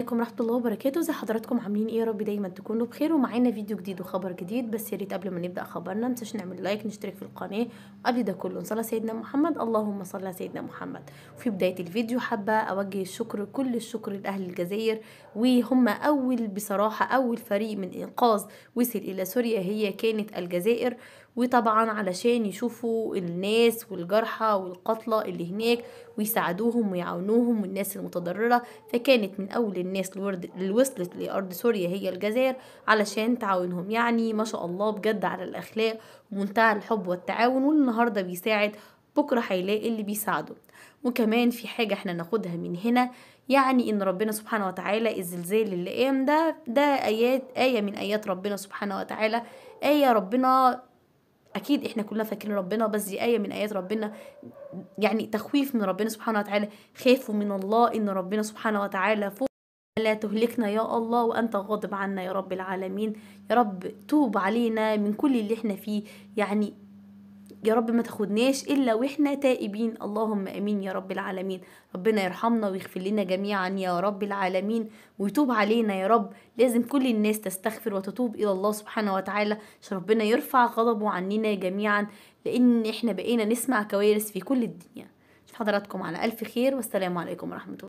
عليكم ورحمه الله وبركاته زي حضراتكم عاملين ايه يا رب دايما تكونوا بخير ومعانا فيديو جديد وخبر جديد بس يا ريت قبل ما نبدا خبرنا متنسوش نعمل لايك نشترك في القناه قبل ده كله نصلي سيدنا محمد اللهم صل على سيدنا محمد وفي بدايه الفيديو حابه اوجه الشكر كل الشكر لاهل الجزائر وهم اول بصراحه اول فريق من انقاذ وصل الى سوريا هي كانت الجزائر وطبعا علشان يشوفوا الناس والجرحى والقتلى اللي هناك ويساعدوهم ويعاونوهم والناس المتضرره فكانت من اول الناس اللي وصلت لأرض سوريا هي الجزائر علشان تعاونهم يعني ما شاء الله بجد على الأخلاق ومنتهى الحب والتعاون والنهاردة بيساعد بكرة هيلاقي اللي بيساعده وكمان في حاجة احنا ناخدها من هنا يعني ان ربنا سبحانه وتعالى الزلزال اللي قام ده ده ايات آية من ايات ربنا سبحانه وتعالى آية ربنا اكيد احنا كلنا فاكرين ربنا بس دي آية من ايات ربنا يعني تخويف من ربنا سبحانه وتعالى خافوا من الله ان ربنا سبحانه وتعالى فوق لا تهلكنا يا الله وأنت غاضب عنا يا رب العالمين يا رب توب علينا من كل اللي احنا فيه يعني يا رب ما تاخدناش الا واحنا تائبين اللهم امين يا رب العالمين ربنا يرحمنا ويغفر لنا جميعا يا رب العالمين ويتوب علينا يا رب لازم كل الناس تستغفر وتتوب الى الله سبحانه وتعالى عشان ربنا يرفع غضبه عننا جميعا لان احنا بقينا نسمع كوارث في كل الدنيا حضراتكم على الف خير والسلام عليكم ورحمه الله